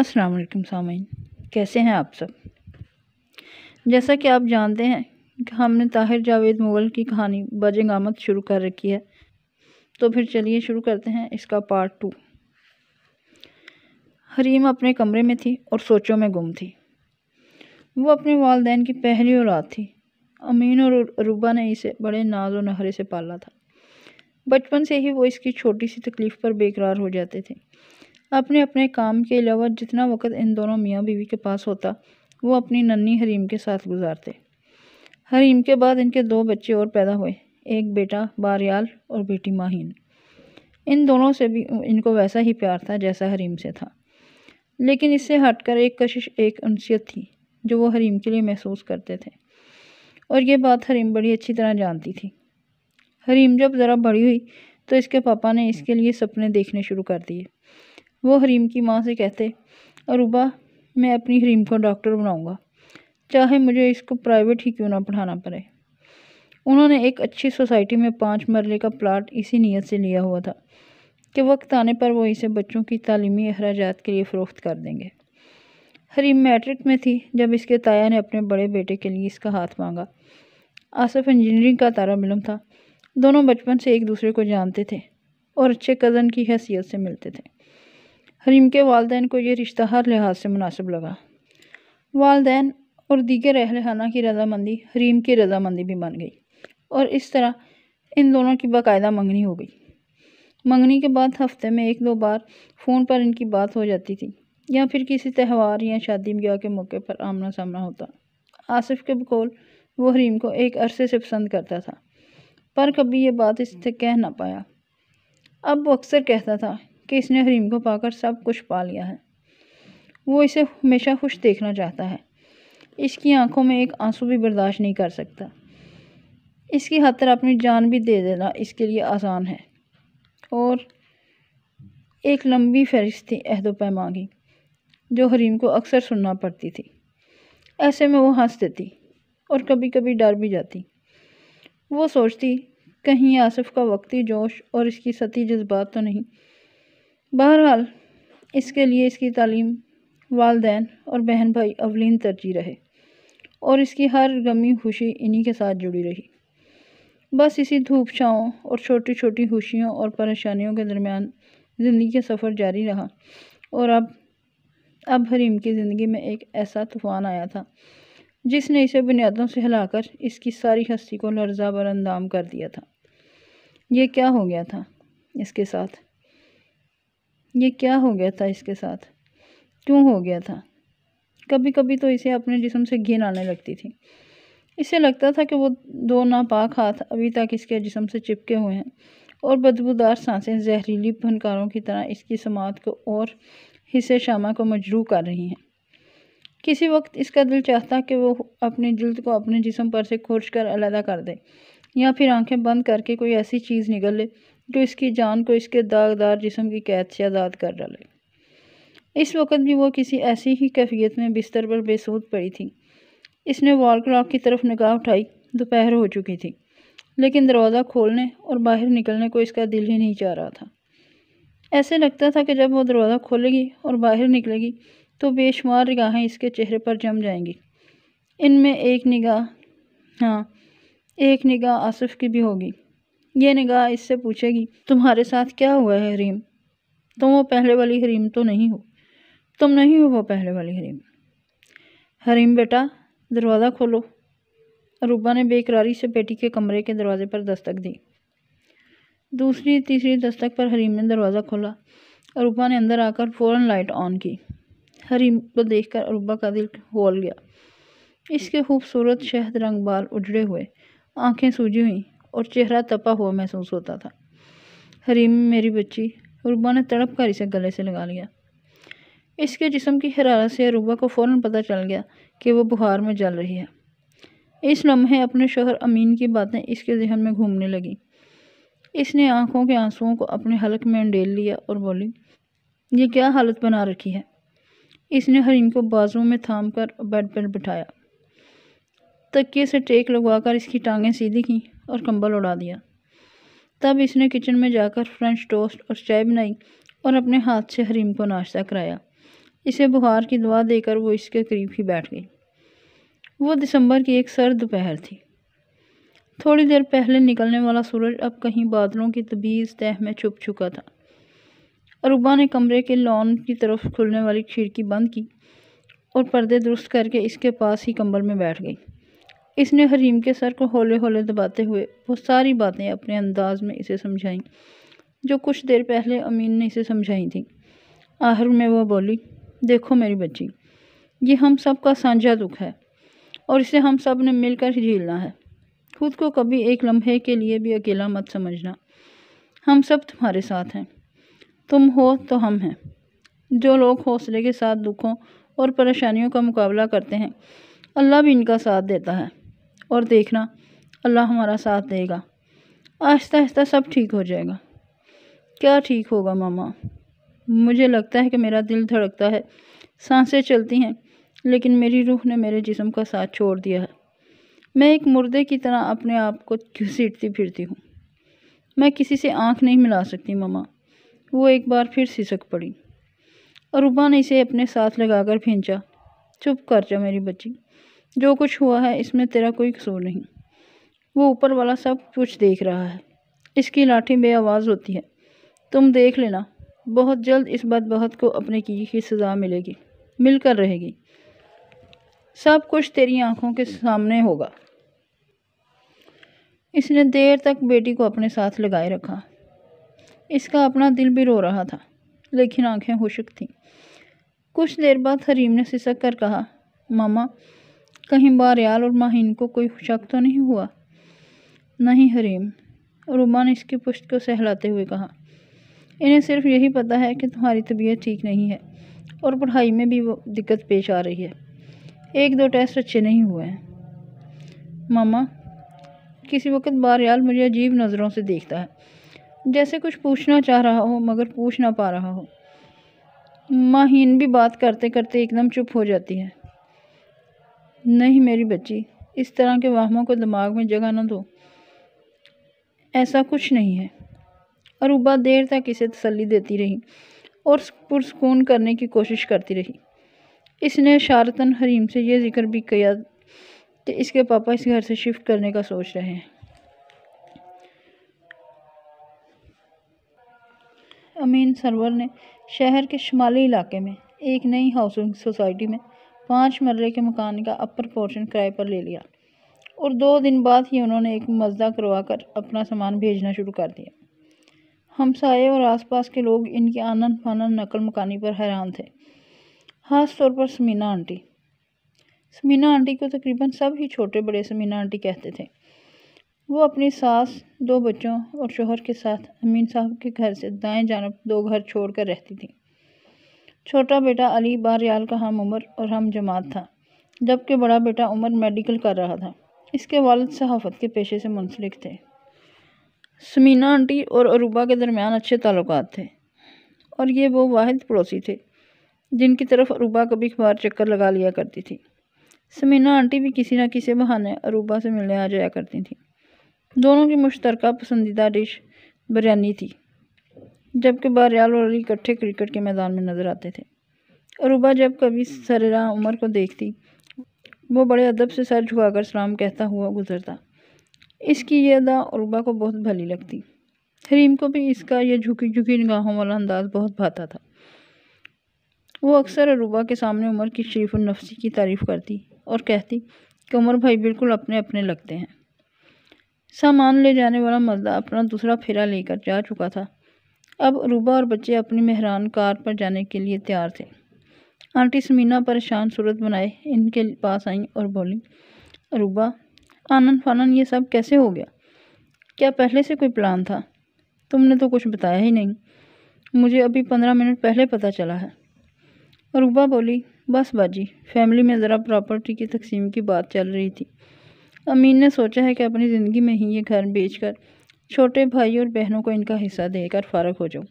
अस्सलाम वालेकुम सामीन कैसे हैं आप सब जैसा कि आप जानते हैं कि हमने ताहिर जावेद मुग़ल की कहानी आमद शुरू कर रखी है तो फिर चलिए शुरू करते हैं इसका पार्ट टू हरीम अपने कमरे में थी और सोचों में गुम थी वो अपने वालदेन की पहली औलाद थी अमीन और रूबा ने इसे बड़े नाज और नहरे से पाला था बचपन से ही वो इसकी छोटी सी तकलीफ़ पर बेकरार हो जाते थे अपने अपने काम के अलावा जितना वक्त इन दोनों मियाँ बीवी के पास होता वो अपनी नन्ही हरीम के साथ गुजारते हरीम के बाद इनके दो बच्चे और पैदा हुए एक बेटा बारियाल और बेटी माहीन इन दोनों से भी इनको वैसा ही प्यार था जैसा हरीम से था लेकिन इससे हटकर एक कशिश एक अनसियत थी जो वो हरीम के लिए महसूस करते थे और ये बात हरीम बड़ी अच्छी तरह जानती थी हरीम जब ज़रा बड़ी हुई तो इसके पापा ने इसके लिए सपने देखने शुरू कर दिए वो हरीम की माँ से कहते अरूबा मैं अपनी हरीम को डॉक्टर बनाऊँगा चाहे मुझे इसको प्राइवेट ही क्यों ना पढ़ाना पड़े उन्होंने एक अच्छी सोसाइटी में पाँच मरले का प्लाट इसी नीयत से लिया हुआ था कि वक्त आने पर वो इसे बच्चों की तालीमी अखराज के लिए फ़रोख्त कर देंगे हरीम मैट्रिक में थी जब इसके ताया ने अपने बड़े बेटे के लिए इसका हाथ मांगा आसफ इंजीनियरिंग का तारा मिलम था दोनों बचपन से एक दूसरे को जानते थे और अच्छे कज़न की हैसियत से मिलते थे हरीम के वालदेन को यह रिश्ता हर लिहाज से मुनासिब लगा वालदेन और दीगर अहल खाना की रजामंदी हरीम की रजामंदी भी बन गई और इस तरह इन दोनों की बाकायदा मंगनी हो गई मंगनी के बाद हफ्ते में एक दो बार फ़ोन पर इनकी बात हो जाती थी या फिर किसी त्यौहार या शादी ब्याह के मौके पर आमना सामना होता आसिफ के बकौल वो हरीम को एक अरसे से पसंद करता था पर कभी ये बात इससे कह ना पाया अब वो अक्सर कहता था कि इसने हरीम को पाकर सब कुछ पा लिया है वो इसे हमेशा खुश देखना चाहता है इसकी आंखों में एक आंसू भी बर्दाश्त नहीं कर सकता इसकी हतर अपनी जान भी दे देना इसके लिए आसान है और एक लंबी फहरिश थी अहदो पैमा की जो हरीम को अक्सर सुनना पड़ती थी ऐसे में वो हंस देती और कभी कभी डर भी जाती वो सोचती कहीं आसफ़ का वक्ती जोश और इसकी सती जज्बात तो नहीं बहरहाल इसके लिए इसकी तालीम वालदेन और बहन भाई अवलिन तरजीह रहे और इसकी हर गमी खुशी इन्हीं के साथ जुड़ी रही बस इसी धूप छाँव और छोटी छोटी खुशियों और परेशानियों के दरमियान ज़िंदगी का सफ़र जारी रहा और अब अब हरीम की ज़िंदगी में एक ऐसा तूफ़ान आया था जिसने इसे बुनियादों से हिलाकर इसकी सारी हस्ती को लर्जा बरंदाम कर दिया था ये क्या हो गया था इसके साथ ये क्या हो गया था इसके साथ क्यों हो गया था कभी कभी तो इसे अपने जिसम से घिन आने लगती थी इसे लगता था कि वो दो नापाक हाथ अभी तक इसके जिसम से चिपके हुए हैं और बदबूदार सांसें जहरीली फनकारों की तरह इसकी समात को और हिस्से शामा को मजरू कर रही हैं किसी वक्त इसका दिल चाहता कि वो अपनी जल्द को अपने जिसम पर से खोज कर अलहदा कर दे या फिर आंखें बंद करके कोई ऐसी चीज़ निगल ले जो इसकी जान को इसके दागदार जिसम की कैद से आज़ाद कर डाले इस वक्त भी वो किसी ऐसी ही कैफियत में बिस्तर पर बेसूद पड़ी थी इसने वॉल क्लॉक की तरफ निगाह उठाई दोपहर हो चुकी थी लेकिन दरवाज़ा खोलने और बाहर निकलने को इसका दिल ही नहीं चाह रहा था ऐसे लगता था कि जब वो दरवाज़ा खोलेगी और बाहर निकलेगी तो बेशुमार निगाहें इसके चेहरे पर जम जाएंगी इनमें एक निगाह हाँ एक निगाह आसफ़ की भी होगी ये निगाह इससे पूछेगी तुम्हारे साथ क्या हुआ है हरीम तुम वो पहले वाली हरीम तो नहीं हो तुम नहीं हो वो पहले वाली हरीम हरीम बेटा दरवाज़ा खोलो रूबा ने बेकरारी से बेटी के कमरे के दरवाजे पर दस्तक दी दूसरी तीसरी दस्तक पर हरीम ने दरवाज़ा खोला अरूबा ने अंदर आकर फ़ौर लाइट ऑन की हरीम को देखकर अरूबा का दिल खोल गया इसके खूबसूरत शहद रंग बाल उजड़े हुए आंखें सूजी हुई और चेहरा तपा हुआ महसूस होता था हरीम मेरी बच्ची रूबा ने तड़प कर इसे गले से लगा लिया इसके जिसम की हरारत से रूबा को फौरन पता चल गया कि वह बुहार में जल रही है इस लम्हे अपने शोहर अमीन की बातें इसके जहन में घूमने लगी इसने आंखों के आंसुओं को अपने हलक में अंडेल लिया और बोली ये क्या हालत बना रखी है इसने हरीम को बाजू में थाम कर बेड पर बिठाया तकिए से टेक लगवाकर इसकी टांगें सीधी की और कंबल उड़ा दिया तब इसने किचन में जाकर फ्रेंच टोस्ट और चाय बनाई और अपने हाथ से हरीम को नाश्ता कराया इसे बुखार की दवा देकर वो इसके करीब ही बैठ गई वो दिसंबर की एक सर्द दोपहर थी थोड़ी देर पहले निकलने वाला सूरज अब कहीं बादलों की तबीज़ तह में छुप चुका था अरूबा ने कमरे के लॉन की तरफ खुलने वाली खिड़की बंद की और पर्दे दुरुस्त करके इसके पास ही कंबल में बैठ गई इसने हरीम के सर को हौले हौले दबाते हुए वो सारी बातें अपने अंदाज में इसे समझाईं जो कुछ देर पहले अमीन ने इसे समझाई थी आहर में वो बोली देखो मेरी बच्ची ये हम सब का साझा दुख है और इसे हम सब ने मिलकर झेलना है खुद को कभी एक लम्हे के लिए भी अकेला मत समझना हम सब तुम्हारे साथ हैं तुम हो तो हम हैं जो लोग हौसले के साथ दुखों और परेशानियों का मुकाबला करते हैं अल्लाह भी इनका साथ देता है और देखना अल्लाह हमारा साथ देगा आहिस्ता आहिस्ता सब ठीक हो जाएगा क्या ठीक होगा मामा मुझे लगता है कि मेरा दिल धड़कता है सांसें चलती हैं लेकिन मेरी रूह ने मेरे जिस्म का साथ छोड़ दिया है मैं एक मुर्दे की तरह अपने आप को घसीटती फिरती हूँ मैं किसी से आंख नहीं मिला सकती मामा वो एक बार फिर सिसक पड़ी उबा ने इसे अपने साथ लगाकर भेजा चुप कर जा मेरी बच्ची जो कुछ हुआ है इसमें तेरा कोई कसूर नहीं वो ऊपर वाला सब कुछ देख रहा है इसकी लाठी आवाज होती है तुम देख लेना बहुत जल्द इस बहुत को अपने की ही सज़ा मिलेगी मिलकर रहेगी सब कुछ तेरी आंखों के सामने होगा इसने देर तक बेटी को अपने साथ लगाए रखा इसका अपना दिल भी रो रहा था लेकिन आंखें होशक थीं कुछ देर बाद हरीम ने सिसक कर कहा मामा कहीं बारयाल और माहिन को कोई शक तो नहीं हुआ नहीं हरीम रुमा ने इसकी पुष्ट को सहलाते हुए कहा इन्हें सिर्फ यही पता है कि तुम्हारी तबीयत ठीक नहीं है और पढ़ाई में भी वो दिक्कत पेश आ रही है एक दो टेस्ट अच्छे नहीं हुए हैं मामा किसी वक्त बारयाल मुझे अजीब नज़रों से देखता है जैसे कुछ पूछना चाह रहा हो मगर पूछ ना पा रहा हो माहीन भी बात करते करते एकदम चुप हो जाती है नहीं मेरी बच्ची इस तरह के वाहमों को दिमाग में जगह ना दो ऐसा कुछ नहीं है अरूबा देर तक इसे तसली देती रही और पुरस्कून करने की कोशिश करती रही इसने शारतन हरीम से यह जिक्र भी किया कि इसके पापा इस घर से शिफ्ट करने का सोच रहे हैं अमीन सरवर ने शहर के शुमाली इलाके में एक नई हाउसिंग सोसाइटी में पाँच मरले के मकान का अपर पोर्शन किराए पर ले लिया और दो दिन बाद ही उन्होंने एक मजदा करवा कर अपना सामान भेजना शुरू कर दिया हमसाए और आसपास के लोग इनकी आनन फानन नकल मकानी पर हैरान थे ख़ास तौर पर समीना आंटी समीना आंटी को तकरीबन सब ही छोटे बड़े समीना आंटी कहते थे वो अपनी सास दो बच्चों और शोहर के साथ अमीन साहब के घर से दाएं जानब दो घर छोड़कर रहती थी छोटा बेटा अली बारयाल का हम उम्र और हम जमात था जबकि बड़ा बेटा उमर मेडिकल कर रहा था इसके वालद सहाफ़त के पेशे से मुंसलिक थे समीना आंटी और अरूबा के दरमियान अच्छे ताल्लुक थे और ये वो वाद पड़ोसी थे जिनकी तरफ अरूबा कभी अखबार चक्कर लगा लिया करती थी समीना आंटी भी किसी न किसी बहाने अरूबा से मिलने आ जाया करती थी दोनों की मुश्तरक पसंदीदा डिश बिरयानी थी जबकि बारियाल और अली इकट्ठे क्रिकेट के मैदान में नज़र आते थे अरूबा जब कभी सरेरा उमर को देखती वो बड़े अदब से सर झुकाकर सलाम कहता हुआ गुजरता इसकी यह अदा अरूबा को बहुत भली लगती हरीम को भी इसका यह झुकी झुकी निगाहों वाला अंदाज़ बहुत भाता था वो अक्सर अरूबा के सामने उमर की शरीफ नफसी की तारीफ़ करती और कहती कि उमर भाई बिल्कुल अपने अपने लगते हैं सामान ले जाने वाला मर्दा अपना दूसरा फेरा लेकर जा चुका था अब रूबा और बच्चे अपनी मेहरान कार पर जाने के लिए तैयार थे आंटी समीना परेशान सूरत बनाए इनके पास आई और बोली रूबा आनन फानन ये सब कैसे हो गया क्या पहले से कोई प्लान था तुमने तो कुछ बताया ही नहीं मुझे अभी पंद्रह मिनट पहले पता चला है रूबा बोली बस बाजी फैमिली में ज़रा प्रॉपर्टी की तकसीम की बात चल रही थी अमीन ने सोचा है कि अपनी ज़िंदगी में ही ये घर बेचकर छोटे भाई और बहनों को इनका हिस्सा देकर फ़र्क हो जाओ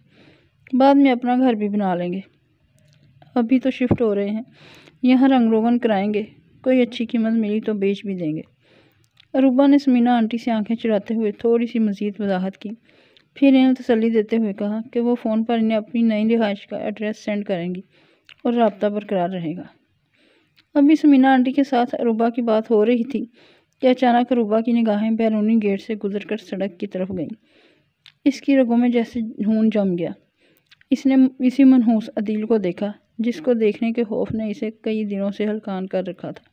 बाद में अपना घर भी बना लेंगे अभी तो शिफ्ट हो रहे हैं यहाँ रंग रोगन कराएंगे कोई अच्छी कीमत मिली तो बेच भी देंगे अरूबा ने समीना आंटी से आंखें चुराते हुए थोड़ी सी मज़ीद वजाहत की फिर इन्हें तसली देते हुए कहा कि वो फ़ोन पर इन्हें अपनी नई रिहाइश का एड्रेस सेंड करेंगी और रबता बरकरार रहेगा अभी समीना आंटी के साथ अरूबा की बात हो रही थी कि अचानक रूबा की निगाहें बैरूनी गेट से गुजरकर सड़क की तरफ गईं इसकी रगों में जैसे ढूंढ जम गया इसने इसी मनहूस अदील को देखा जिसको देखने के खौफ ने इसे कई दिनों से हलकान कर रखा था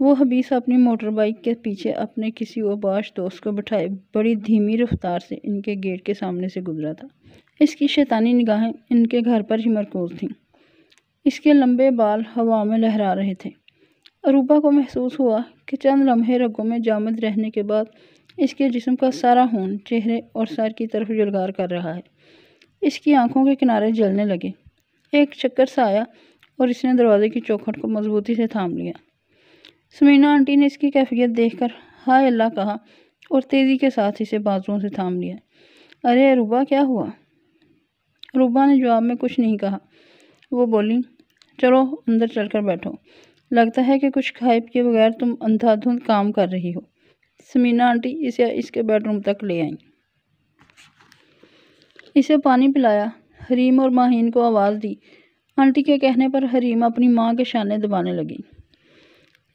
वो हबीस अपनी मोटर बाइक के पीछे अपने किसी वबाश दोस्त को बिठाए बड़ी धीमी रफ्तार से इनके गेट के सामने से गुजरा था इसकी शैतानी निगाहें इनके घर पर ही मरकूज थीं इसके लंबे बाल हवा में लहरा रहे थे अरूबा को महसूस हुआ कि चंद लम्हे रगों में जामद रहने के बाद इसके जिस्म का सारा खून चेहरे और सर की तरफ जलगार कर रहा है इसकी आंखों के किनारे जलने लगे एक चक्कर सा आया और इसने दरवाज़े की चौखट को मजबूती से थाम लिया समीना आंटी ने इसकी कैफियत देखकर हाय अल्लाह कहा और तेज़ी के साथ इसे बाजुओं से थाम लिया अरे अरूबा क्या हुआ रूबा ने जवाब में कुछ नहीं कहा वो बोली चलो अंदर चलकर बैठो लगता है कि कुछ खाए पिए बगैर तुम अंधाधुंध काम कर रही हो समीना आंटी इसे इसके बेडरूम तक ले आई इसे पानी पिलाया हरीम और माहीन को आवाज़ दी आंटी के कहने पर हरीम अपनी माँ के शाने दबाने लगी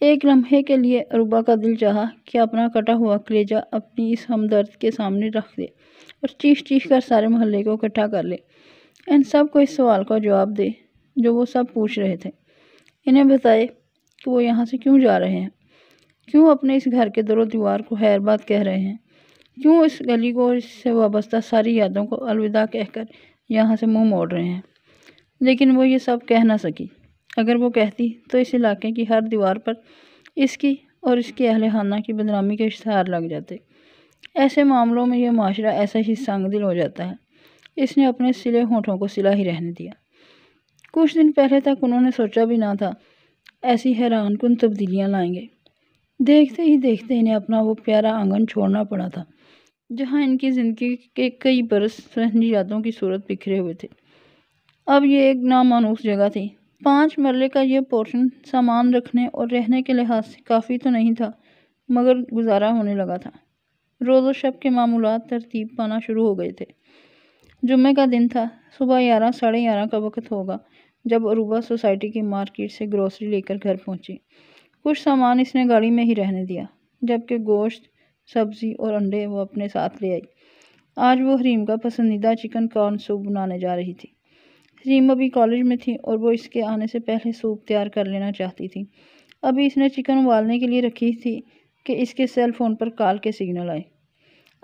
एक लम्हे के लिए अरूबा का दिल चाहा कि अपना कटा हुआ कलेजा अपनी इस हमदर्द के सामने रख दे और चीख चीख कर सारे मोहल्ले को इकट्ठा कर ले इन सब को इस सवाल का जवाब दे जो वो सब पूछ रहे थे इन्हें बताए कि वो यहाँ से क्यों जा रहे हैं क्यों अपने इस घर के दरों दीवार को हैरबाद कह रहे हैं क्यों इस गली को और इससे वाबस्ता सारी यादों को अलविदा कहकर यहाँ से मुंह मोड़ रहे हैं लेकिन वो ये सब कह ना सकी अगर वो कहती तो इस इलाके की हर दीवार पर इसकी और इसके अहल खाना की बदनामी के इश्तहार लग जाते ऐसे मामलों में यह माशरा ऐसा ही संगदिल हो जाता है इसने अपने सिले होठों को सिला ही रहने दिया कुछ दिन पहले तक उन्होंने सोचा भी ना था ऐसी हैरान कन तब्दीलियाँ लाएंगे देखते ही देखते इन्हें अपना वो प्यारा आंगन छोड़ना पड़ा था जहाँ इनकी ज़िंदगी के कई बरस सहनी यादों की सूरत बिखरे हुए थे अब ये एक नामानूस जगह थी पाँच मरले का यह पोर्शन सामान रखने और रहने के लिहाज से काफ़ी तो नहीं था मगर गुजारा होने लगा था रोज़ो शब के मामूल तरतीब पाना शुरू हो गए थे जुम्मे का दिन था सुबह ग्यारह साढ़े ग्यारह का वक्त होगा जब अरूबा सोसाइटी की मार्केट से ग्रोसरी लेकर घर पहुंची कुछ सामान इसने गाड़ी में ही रहने दिया जबकि गोश्त सब्ज़ी और अंडे वो अपने साथ ले आई आज वो हरीम का पसंदीदा चिकन कॉर्न सूप बनाने जा रही थी हरीम अभी कॉलेज में थी और वो इसके आने से पहले सूप तैयार कर लेना चाहती थी अभी इसने चिकन उबालने के लिए रखी थी कि इसके सेल फ़ोन पर कॉल के सिग्नल आए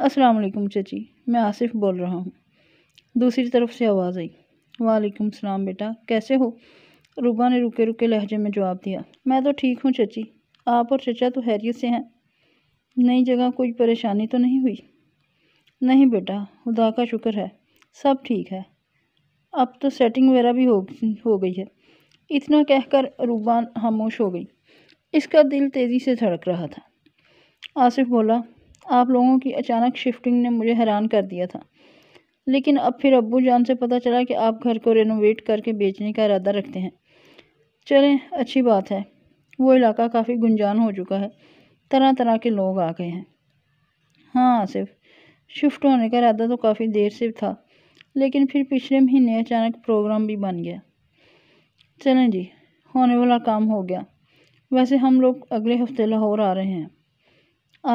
असलकुम चची मैं आसिफ बोल रहा हूँ दूसरी तरफ से आवाज़ आई वालेकुम सलाम बेटा कैसे हो रूबा ने रुके रुके लहजे में जवाब दिया मैं तो ठीक हूँ चची आप और चचा तो हैरियत से हैं नई जगह कोई परेशानी तो नहीं हुई नहीं बेटा खुदा का शुक्र है सब ठीक है अब तो सेटिंग वगैरह भी हो हो गई है इतना कहकर रूबा खामोश हो गई इसका दिल तेज़ी से धड़क रहा था आसिफ बोला आप लोगों की अचानक शिफ्टिंग ने मुझे हैरान कर दिया था लेकिन अब फिर अबू जान से पता चला कि आप घर को रेनोवेट करके बेचने का इरादा रखते हैं चलें अच्छी बात है वो इलाका काफ़ी गुंजान हो चुका है तरह तरह के लोग आ गए हैं हाँ आसिफ शिफ्ट होने का इरादा तो काफ़ी देर से था लेकिन फिर पिछले महीने अचानक प्रोग्राम भी बन गया चलें जी होने वाला काम हो गया वैसे हम लोग अगले हफ्ते लाहौर आ रहे हैं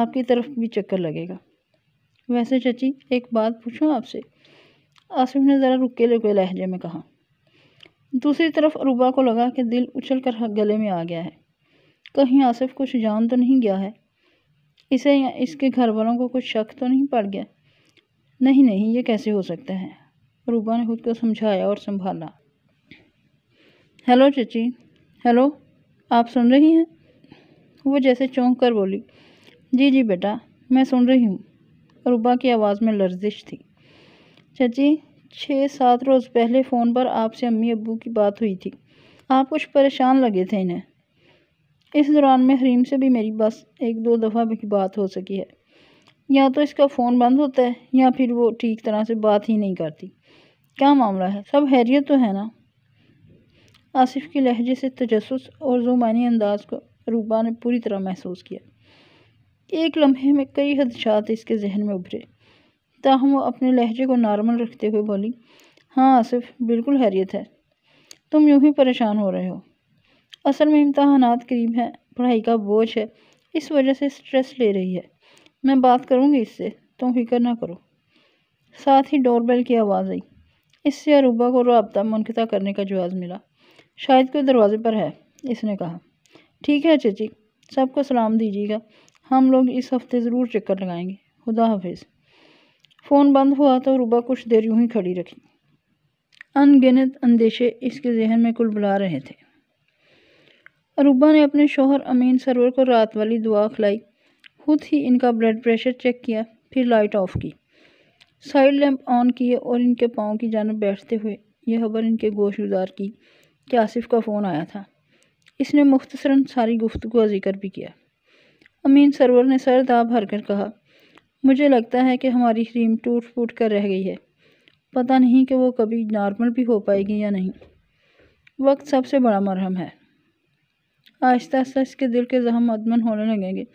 आपकी तरफ भी चक्कर लगेगा वैसे चची एक बात पूछूं आपसे आसिफ ने ज़रा रुके रुके लहजे में कहा दूसरी तरफ अरूबा को लगा कि दिल उछल कर गले में आ गया है कहीं आसिफ कुछ जान तो नहीं गया है इसे या इसके घर वालों को कुछ शक तो नहीं पड़ गया नहीं नहीं ये कैसे हो सकता है रूबा ने खुद को समझाया और संभाला हेलो चची हेलो आप सुन रही हैं वो जैसे चौंक कर बोली जी जी बेटा मैं सुन रही हूँ रुबा की आवाज़ में लर्जिश थी चाची छः सात रोज़ पहले फ़ोन पर आपसे अम्मी अबू की बात हुई थी आप कुछ परेशान लगे थे इन्हें इस दौरान में हरीम से भी मेरी बस एक दो दफ़ा भी बात हो सकी है या तो इसका फ़ोन बंद होता है या फिर वो ठीक तरह से बात ही नहीं करती क्या मामला है सब हैरियत तो है ना आसिफ के लहजे से तजस और जुमानी अंदाज को रूबा ने पूरी तरह महसूस किया एक लम्हे में कई हदशात इसके जहन में उभरे ताहम वो अपने लहजे को नॉर्मल रखते हुए बोली हाँ आसिफ बिल्कुल हैरियत है तुम यूं ही परेशान हो रहे हो असल में इम्तहानात करीब हैं पढ़ाई का बोझ है इस वजह से स्ट्रेस ले रही है मैं बात करूँगी इससे तुम फिक्र ना करो साथ ही डोरबेल की आवाज़ आई इससे अरूबा को रबता मुनता करने का जवाब मिला शायद कोई दरवाज़े पर है इसने कहा ठीक है चची सबको सलाम दीजिएगा हम लोग इस हफ़्ते ज़रूर चक्कर लगाएंगे खुदा हाफिज फ़ोन बंद हुआ तो रुबा कुछ देर यूं ही खड़ी रखी अनगिनत अंदेशे इसके जहन में कुल बुला रहे थे रुबा ने अपने शोहर अमीन सरवर को रात वाली दुआ खिलाई खुद ही इनका ब्लड प्रेशर चेक किया फिर लाइट ऑफ की साइड लैंप ऑन किए और इनके पाँव की जानब बैठते हुए यह खबर इनके गोश गुजार की कि आसिफ का फ़ोन आया था इसने मुख्तसरा सारी गुफ्तु का जिक्र भी किया अमीन सरवर ने सर दाब भर कर कहा मुझे लगता है कि हमारी क्रीम टूट फूट कर रह गई है पता नहीं कि वो कभी नॉर्मल भी हो पाएगी या नहीं वक्त सबसे बड़ा मरहम है आहिस्ता आहिस्ता इसके दिल के जहम अदमन होने लगेंगे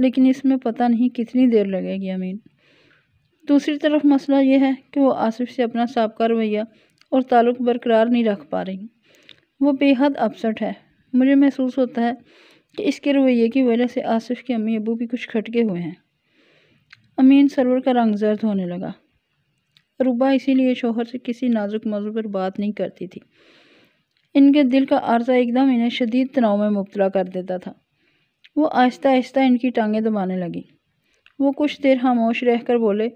लेकिन इसमें पता नहीं कितनी देर लगेगी अमीन दूसरी तरफ मसला यह है कि वो आसिफ से अपना सबका रवैया और ताल्लुक़ बरकरार नहीं रख पा रही वो बेहद अपसेट है मुझे महसूस होता है तो कि इसके रवैये की वजह से आसिफ के अम्मी अबू भी कुछ खटके हुए हैं अमीन सरवर का रंग जर्द होने लगा रुबा इसीलिए शोहर से किसी नाजुक मौजू पर बात नहीं करती थी इनके दिल का आर्जा एकदम इन्हें शदीद तनाव में मुबतला कर देता था वो आहिस्ता आहिस्ता इनकी टांगें दबाने लगी वो कुछ देर खामोश रहकर बोले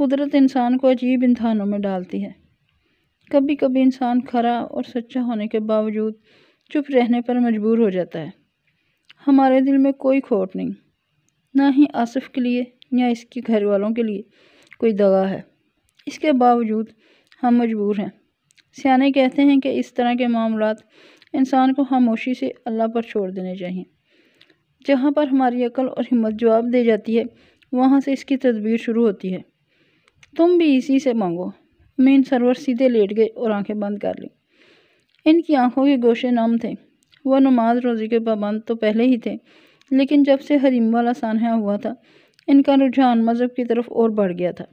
कुदरत इंसान को अजीब इंसानों में डालती है कभी कभी इंसान खरा और सच्चा होने के बावजूद चुप रहने पर मजबूर हो जाता है हमारे दिल में कोई खोट नहीं ना ही आसफ़ के लिए या इसके घर वालों के लिए कोई दगा है इसके बावजूद हम मजबूर हैं सियाने कहते हैं कि इस तरह के मामला इंसान को खामोशी से अल्लाह पर छोड़ देने चाहिए जहाँ पर हमारी अकल और हिम्मत जवाब दे जाती है वहाँ से इसकी तदबीर शुरू होती है तुम भी इसी से मांगो मेन सरवर सीधे लेट गए और आंखें बंद कर ली इनकी आंखों के गोशे नम थे वह नमाज रोज़े के पाबंद तो पहले ही थे लेकिन जब से हरीम वाला सानहा हुआ था इनका रुझान मज़हब की तरफ और बढ़ गया था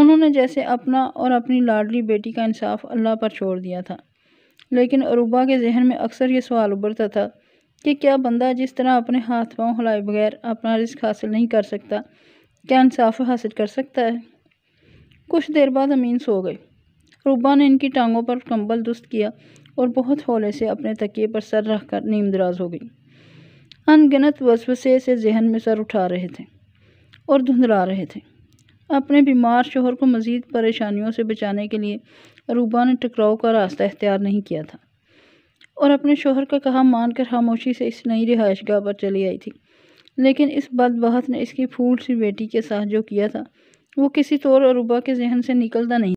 उन्होंने जैसे अपना और अपनी लाडली बेटी का इंसाफ अल्लाह पर छोड़ दिया था लेकिन अरूबा के जहन में अक्सर ये सवाल उभरता था कि क्या बंदा जिस तरह अपने हाथ पाँव हिलाए बगैर अपना रिस्क हासिल नहीं कर सकता क्या इंसाफ हासिल कर सकता है कुछ देर बाद अमीन सो गए रूबा ने इनकी टांगों पर कंबल दुरुस्त किया और बहुत हौले से अपने तकिए पर सर रख कर नींद दराज हो गई अनगिनत वसवसे से जहन में सर उठा रहे थे और धुंधला रहे थे अपने बीमार शोहर को मज़ीद परेशानियों से बचाने के लिए रूबा ने टकराव का रास्ता अख्तियार नहीं किया था और अपने शोहर का कहा मानकर खामोशी से इस नई रिहाइश गाह पर चली आई थी लेकिन इस बदबहत ने इसकी फूल सी बेटी के साथ जो किया था वो किसी तौर तो रूबा के जहन से निकलता नहीं